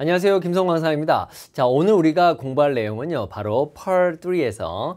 안녕하세요. 김성 강사입니다. 자, 오늘 우리가 공부할 내용은요. 바로 펄3에서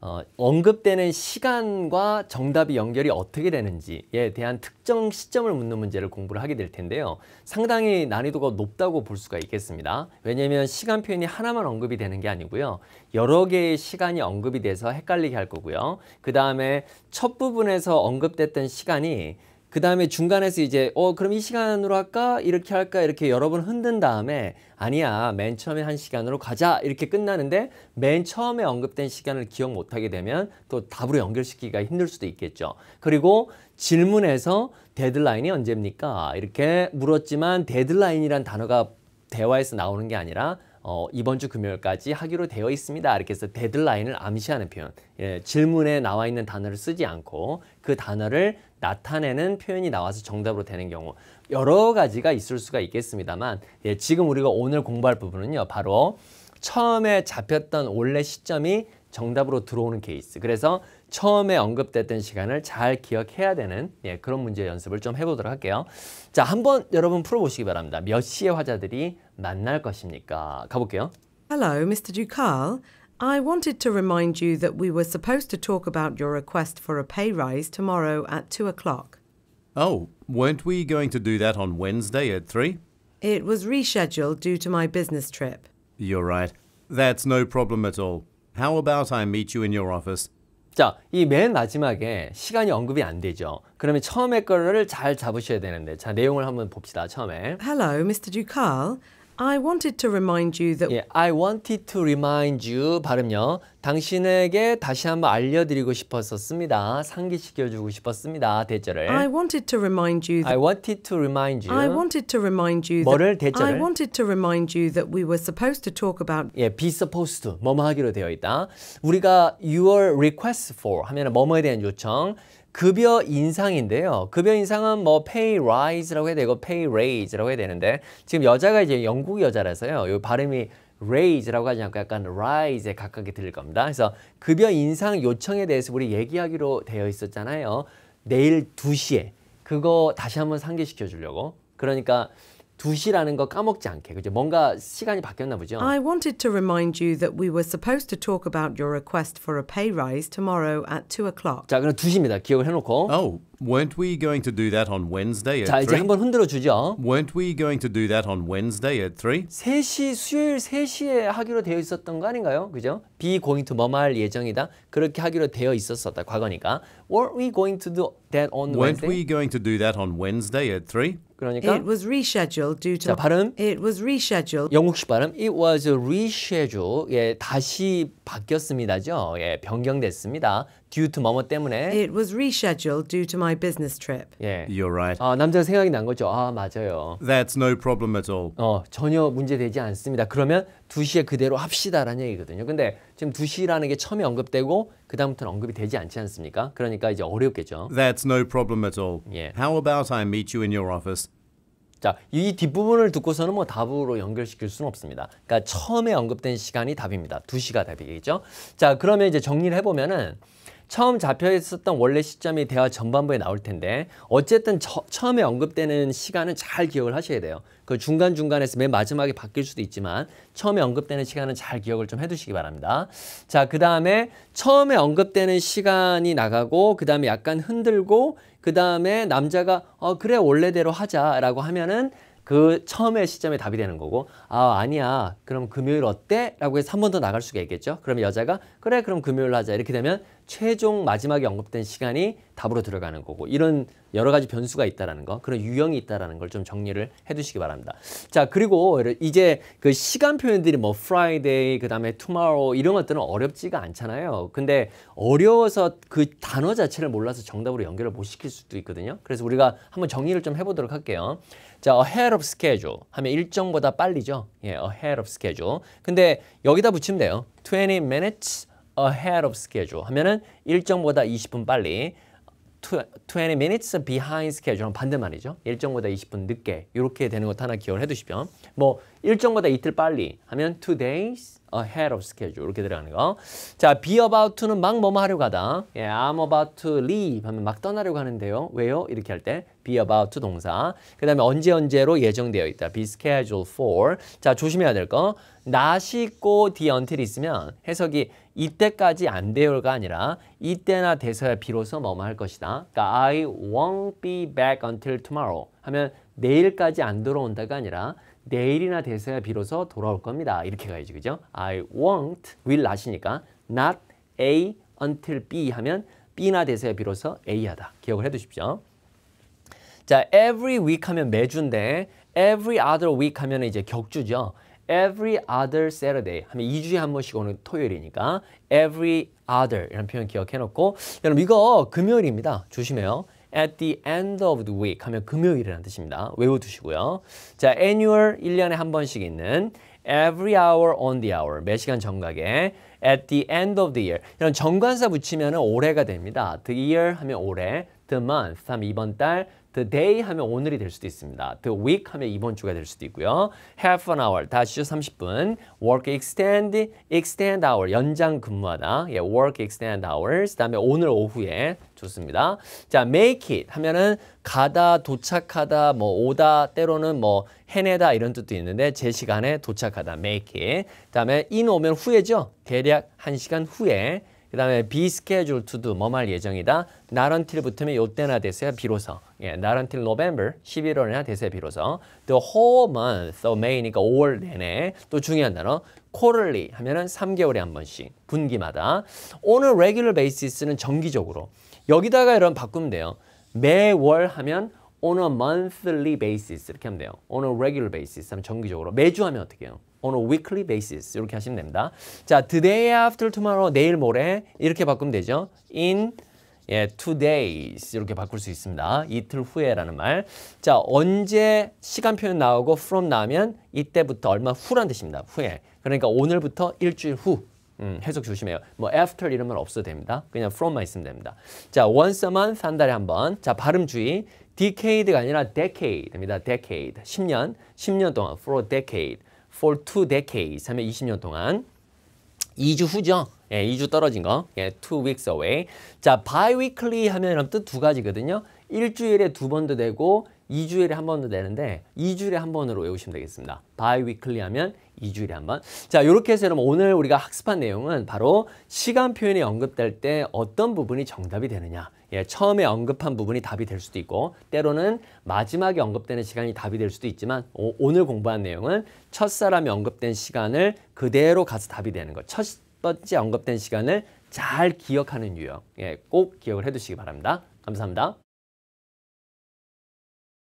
어, 언급되는 시간과 정답이 연결이 어떻게 되는지에 대한 특정 시점을 묻는 문제를 공부를 하게 될 텐데요. 상당히 난이도가 높다고 볼 수가 있겠습니다. 왜냐하면 시간 표현이 하나만 언급이 되는 게 아니고요. 여러 개의 시간이 언급이 돼서 헷갈리게 할 거고요. 그 다음에 첫 부분에서 언급됐던 시간이 그 다음에 중간에서 이제 어 그럼 이 시간으로 할까 이렇게 할까 이렇게 여러 번 흔든 다음에 아니야 맨 처음에 한 시간으로 가자 이렇게 끝나는데 맨 처음에 언급된 시간을 기억 못하게 되면 또 답으로 연결시키기가 힘들 수도 있겠죠 그리고 질문에서 데드라인이 언제입니까 이렇게 물었지만 데드라인이란 단어가 대화에서 나오는 게 아니라 어, 이번 주 금요일까지 하기로 되어 있습니다. 이렇게 해서 데드라인을 암시하는 표현. 예, 질문에 나와 있는 단어를 쓰지 않고 그 단어를 나타내는 표현이 나와서 정답으로 되는 경우 여러 가지가 있을 수가 있겠습니다만 예, 지금 우리가 오늘 공부할 부분은요. 바로 처음에 잡혔던 원래 시점이 정답으로 들어오는 케이스. 그래서 처음에 언급됐던 시간을 잘 기억해야 되는 예, 그런 문제 연습을 좀 해보도록 할게요. 자, 한번 여러분 풀어보시기 바랍니다. 몇 시에 화자들이 만날 것입니까? 가볼게요. Hello, Mr. Ducal. I wanted to remind you that we were supposed to talk about your request for a pay rise tomorrow at 2 o'clock. Oh, weren't we going to do that on Wednesday at 3? It was rescheduled due to my business trip. You're right. That's no problem at all. How about I meet you in your office? 자, 이 맨 마지막에 시간이 언급이 안 되죠. 그러면 처음에 거를 잘 잡으셔야 되는데, 자 내용을 한번 봅시다. 처음에. Hello, Mr. Ducal. I wanted to remind you that 예, I wanted to remind you 발음요. 당신에게 다시 한번 알려드리고 싶었었습니다. 상기시켜주고 싶었습니다. 대절을. I wanted to remind you. That, I wanted to remind you. I wanted to remind you. 뭐를 대절을? I wanted to remind you that we were supposed to talk about. 예, be supposed to 뭐뭐 하기로 되어 있다. 우리가 your request for 하면은 뭐뭐에 대한 요청. 급여 인상인데요. 급여 인상은 뭐 pay rise라고 해야 되고 pay raise라고 해야 되는데 지금 여자가 이제 영국 여자라서요. 이 발음이 raise라고 하지 않고 약간 rise에 가깝게 들릴 겁니다. 그래서 급여 인상 요청에 대해서 우리 얘기하기로 되어 있었잖아요. 내일 2시에 그거 다시 한번 상기시켜 주려고. 그러니까 2시라는 거 까먹지 않게. 그죠? 뭔가 시간이 바뀌었나 보죠. I wanted to remind you that we were supposed to talk about your request for a pay rise tomorrow at 2 o'clock. 자, 그럼 2시입니다. 기억을 해 놓고. Oh, Weren't we going to do that on Wednesday at 자, 이제 3? 한번 흔들어 주죠. Weren't we going to do that on Wednesday at 3? 3시 수요일 3시에 하기로 되어 있었던 거 아닌가요? 그죠? be going to 뭐뭐할 예정이다. 그렇게 하기로 되어 있었었다. 과거니까. weren't we going to do that on Wednesday? Weren't we going to do that on Wednesday at 3? 그러니까 It was rescheduled due to 자, 발음. It was rescheduled 영국식 발음 it was rescheduled. 예, 다시 바뀌었습니다죠. 예, 변경됐습니다. due to 뭐뭐 때문에. It was rescheduled due to my business trip. 예. You're right. 아, 남자 생각이 난 거죠. 아, 맞아요. That's no problem at all. 어, 전혀 문제되지 않습니다. 그러면 2시에 그대로 합시다라는 얘기거든요. 근데 지금 2시라는 게 처음에 언급되고 그다음부터는 언급이 되지 않지 않습니까? 그러니까 이제 어렵겠죠. That's no problem at all. 예. How about I meet you in your office? 자, 이 뒷부분을 듣고서는 뭐 답으로 연결시킬 수는 없습니다. 그러니까 처음에 언급된 시간이 답입니다. 2시가 답이겠죠. 자, 그러면 이제 정리를 해보면은 처음 잡혀 있었던 원래 시점이 대화 전반부에 나올 텐데 어쨌든 저, 처음에 언급되는 시간은 잘 기억을 하셔야 돼요. 그 중간중간에서 맨 마지막에 바뀔 수도 있지만 처음에 언급되는 시간은 잘 기억을 좀 해두시기 바랍니다. 자, 그 다음에 처음에 언급되는 시간이 나가고 그 다음에 약간 흔들고 그 다음에 남자가 어 그래 원래대로 하자라고 하면은 그 처음에 시점에 답이 되는 거고 아 아니야 그럼 금요일 어때? 라고 해서 한 번 더 나갈 수가 있겠죠 그럼 여자가 그래 그럼 금요일 하자 이렇게 되면 최종 마지막에 언급된 시간이 답으로 들어가는 거고 이런 여러 가지 변수가 있다라는 거 그런 유형이 있다라는 걸 좀 정리를 해두시기 바랍니다. 자 그리고 이제 그 시간 표현들이 뭐 Friday 그 다음에 tomorrow 이런 것들은 어렵지가 않잖아요. 근데 어려워서 그 단어 자체를 몰라서 정답으로 연결을 못 시킬 수도 있거든요. 그래서 우리가 한번 정리를 좀 해보도록 할게요. 자 ahead of schedule 하면 일정보다 빨리죠. 예, ahead of schedule. 근데 여기다 붙이면 돼요. 20 minutes ahead of schedule 하면은 일정보다 20분 빨리 20 minutes behind schedule 반대말이죠. 일정보다 20분 늦게 이렇게 되는 것 하나 기억을 해두시면 뭐 일정보다 이틀 빨리 하면 two days ahead of schedule 이렇게 들어가는 거. 자, be about to는 막 뭐뭐 하려고 하다. 예, I'm about to leave 하면 막 떠나려고 하는데요. 왜요? 이렇게 할 때 be about to 동사. 그 다음에 언제 언제로 예정되어 있다. be scheduled for. 자, 조심해야 될 거. 나 씻고 the until 있으면 해석이 이때까지 안 돼요가 아니라 이때나 돼서야 비로소 뭐뭐 할 것이다. 그러니까 I won't be back until tomorrow 하면 내일까지 안 돌아온다가 아니라 내일이나 돼서야 비로소 돌아올 겁니다. 이렇게 가야지 그죠? I won't will n o 니까 not A until B 하면 B나 돼서야 비로소 A하다. 기억을 해두십시오. 자, every week 하면 매주인데 every other week 하면 이제 격주죠. every other Saturday 하면 2주에 한 번씩 오는 토요일이니까 every other 이런 표현 기억해 놓고 여러분 이거 금요일입니다. 조심해요. at the end of the week 하면 금요일이라는 뜻입니다. 외워두시고요. 자, annual 1년에 한 번씩 있는 every hour on the hour 매 시간 정각에 at the end of the year 이런 정관사 붙이면 올해가 됩니다. the year 하면 올해 the month 하면 이번 달, the day 하면 오늘이 될 수도 있습니다. the week 하면 이번 주가 될 수도 있고요. half an hour 다시죠 30분. work extend extend hour 연장 근무하다. 예, work extend hours 그다음에 오늘 오후에 좋습니다. 자, make it 하면은 가다, 도착하다, 뭐 오다, 때로는 뭐 해내다 이런 뜻도 있는데 제 시간에 도착하다 make it. 그다음에 in 오면 후에죠. 대략 1시간 후에 그 다음에 be scheduled to do 뭐말 예정이다. not until 붙으면 요때나 됐어야 비로소. 예, not until November 11월이나 됐어야 비로소. the whole month of May니까 5월 내내 또 중요한 단어 quarterly 하면은 3개월에 한 번씩 분기마다 오늘 regular basis는 정기적으로 여기다가 이런 바꾸면 돼요. 매월 하면 on a monthly basis 이렇게 하면 돼요. on a regular basis 하면 정기적으로 매주 하면 어떻게 해요? on a weekly basis 이렇게 하시면 됩니다. 자, today after tomorrow 내일 모레 이렇게 바꾸면 되죠. in 예, two days 이렇게 바꿀 수 있습니다. 이틀 후에라는 말. 자, 언제 시간 표현 나오고 from 나면 이때부터 얼마 후란 뜻입니다. 후에. 그러니까 오늘부터 일주일 후 음, 해석 조심해요. 뭐 after 이런 말 없어도 됩니다. 그냥 from만 있으면 됩니다. 자, once a month 한 달에 한 번. 자, 발음 주의. decade가 아니라 decade입니다. decade. 10년. 10년 동안 for a decade. for two decades 하면 20년 동안. 2주 후죠. 예, 2주 떨어진 거. 예, two weeks away. 자, biweekly 하면 뜻두 가지거든요. 일주일에 두 번도 되고 2주일에 한 번도 되는데 2주일에 한 번으로 외우시면 되겠습니다. 바이위클리 하면 2주일에 한 번. 자, 이렇게 해서 여러분 오늘 우리가 학습한 내용은 바로 시간 표현이 언급될 때 어떤 부분이 정답이 되느냐. 예, 처음에 언급한 부분이 답이 될 수도 있고 때로는 마지막에 언급되는 시간이 답이 될 수도 있지만 오, 늘 공부한 내용은 첫 사람이 언급된 시간을 그대로 가서 답이 되는 것. 첫 번째 언급된 시간을 잘 기억하는 유형. 예, 꼭 기억을 해두시기 바랍니다. 감사합니다.